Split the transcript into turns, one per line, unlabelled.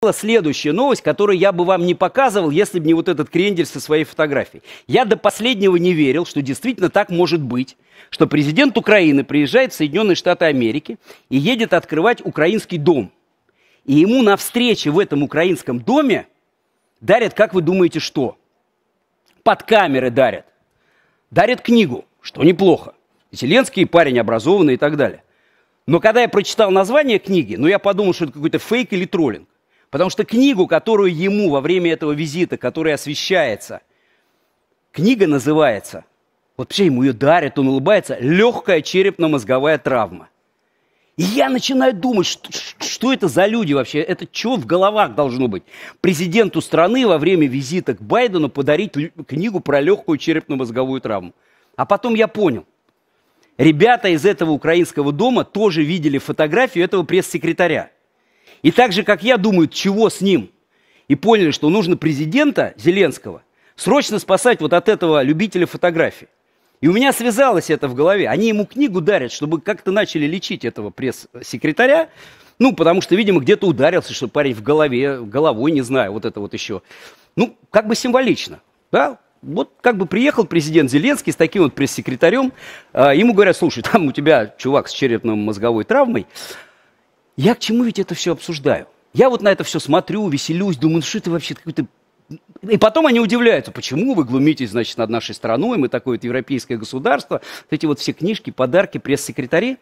была следующая новость, которую я бы вам не показывал, если бы не вот этот крендель со своей фотографией. Я до последнего не верил, что действительно так может быть, что президент Украины приезжает в Соединенные Штаты Америки и едет открывать украинский дом. И ему на встрече в этом украинском доме дарят, как вы думаете, что? Под камеры дарят. Дарят книгу, что неплохо. Зеленский парень образованный и так далее. Но когда я прочитал название книги, ну я подумал, что это какой-то фейк или троллинг. Потому что книгу, которую ему во время этого визита, которая освещается, книга называется, вот вообще ему ее дарят, он улыбается, «Легкая черепно-мозговая травма». И я начинаю думать, что, что это за люди вообще, это что в головах должно быть? Президенту страны во время визита к Байдену подарить книгу про легкую черепно-мозговую травму. А потом я понял – Ребята из этого украинского дома тоже видели фотографию этого пресс-секретаря. И так же, как я, думают, чего с ним. И поняли, что нужно президента Зеленского срочно спасать вот от этого любителя фотографий. И у меня связалось это в голове. Они ему книгу дарят, чтобы как-то начали лечить этого пресс-секретаря. Ну, потому что, видимо, где-то ударился, что парень в голове, головой, не знаю, вот это вот еще. Ну, как бы символично, да? Вот как бы приехал президент Зеленский с таким вот пресс-секретарем, э, ему говорят, слушай, там у тебя чувак с черепно-мозговой травмой, я к чему ведь это все обсуждаю? Я вот на это все смотрю, веселюсь, думаю, ну что это вообще какой-то... И потом они удивляются, почему вы глумитесь, значит, над нашей страной, мы такое вот европейское государство. Вот эти вот все книжки, подарки, пресс-секретари.